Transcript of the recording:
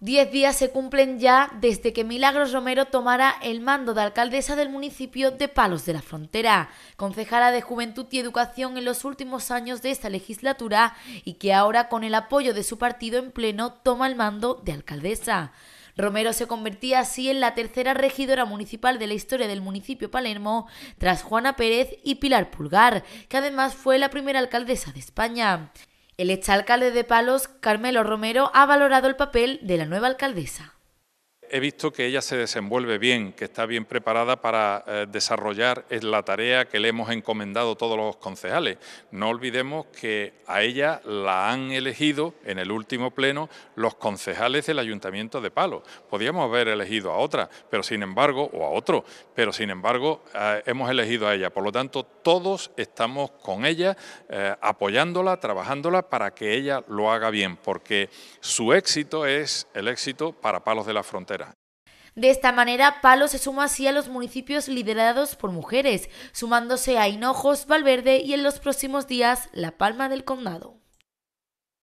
Diez días se cumplen ya desde que Milagros Romero tomara el mando de alcaldesa del municipio de Palos de la Frontera, concejala de Juventud y Educación en los últimos años de esta legislatura y que ahora con el apoyo de su partido en pleno toma el mando de alcaldesa. Romero se convertía así en la tercera regidora municipal de la historia del municipio Palermo, tras Juana Pérez y Pilar Pulgar, que además fue la primera alcaldesa de España. El exalcalde de Palos, Carmelo Romero, ha valorado el papel de la nueva alcaldesa he visto que ella se desenvuelve bien, que está bien preparada para eh, desarrollar la tarea que le hemos encomendado todos los concejales. No olvidemos que a ella la han elegido en el último pleno los concejales del Ayuntamiento de Palo. Podríamos haber elegido a otra, pero sin embargo, o a otro, pero sin embargo eh, hemos elegido a ella. Por lo tanto, todos estamos con ella, eh, apoyándola, trabajándola para que ella lo haga bien, porque su éxito es el éxito para Palos de la Frontera. De esta manera, Palo se suma así a los municipios liderados por mujeres, sumándose a Hinojos, Valverde y en los próximos días La Palma del Condado.